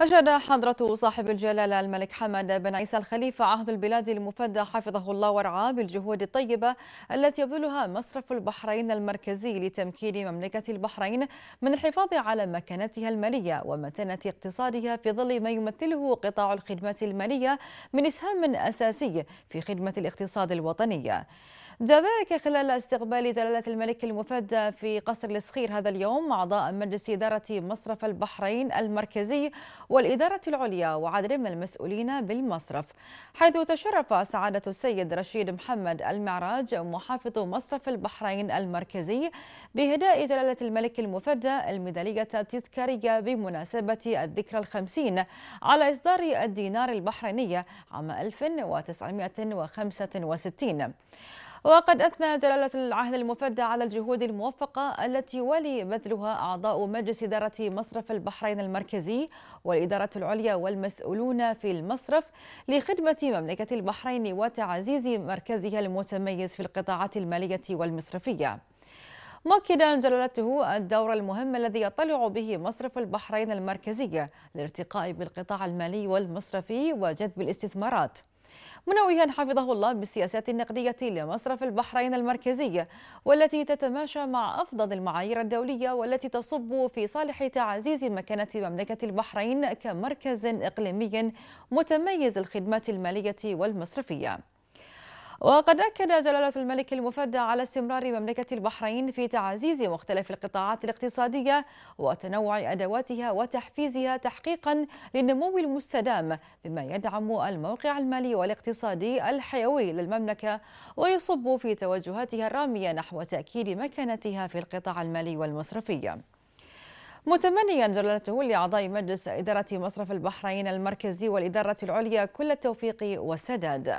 أشاد حضرة صاحب الجلالة الملك حمد بن عيسى الخليفة عهد البلاد المفدى حفظه الله ورعاه بالجهود الطيبة التي يبذلها مصرف البحرين المركزي لتمكين مملكة البحرين من الحفاظ على مكانتها المالية ومتانة اقتصادها في ظل ما يمثله قطاع الخدمات المالية من إسهام أساسي في خدمة الاقتصاد الوطني. ذلك خلال استقبال جلالة الملك المفدى في قصر الصخير هذا اليوم أعضاء مجلس إدارة مصرف البحرين المركزي والإدارة العليا وعدد من المسؤولين بالمصرف حيث تشرف سعادة السيد رشيد محمد المعراج محافظ مصرف البحرين المركزي بهداء جلالة الملك المفدى الميدالية التذكارية بمناسبة الذكرى الخمسين على إصدار الدينار البحريني عام 1965 وقد أثنى جلالة العهد المفدى على الجهود الموفقة التي ولي بذلها أعضاء مجلس إدارة مصرف البحرين المركزي والإدارة العليا والمسؤولون في المصرف لخدمة مملكة البحرين وتعزيز مركزها المتميز في القطاعات المالية والمصرفية مؤكدا جلالته الدور المهم الذي يطلع به مصرف البحرين المركزي للارتقاء بالقطاع المالي والمصرفي وجذب الاستثمارات منوها حفظه الله بالسياسات النقدية لمصرف البحرين المركزي والتي تتماشى مع أفضل المعايير الدولية والتي تصب في صالح تعزيز مكانة مملكة البحرين كمركز إقليمي متميز الخدمات المالية والمصرفية وقد أكد جلالة الملك المفدى على استمرار مملكة البحرين في تعزيز مختلف القطاعات الاقتصادية وتنوع أدواتها وتحفيزها تحقيقا للنمو المستدام بما يدعم الموقع المالي والاقتصادي الحيوي للمملكة ويصب في توجهاتها الرامية نحو تأكيد مكانتها في القطاع المالي والمصرفي متمنيا جلالته لاعضاء مجلس اداره مصرف البحرين المركزي والاداره العليا كل التوفيق والسداد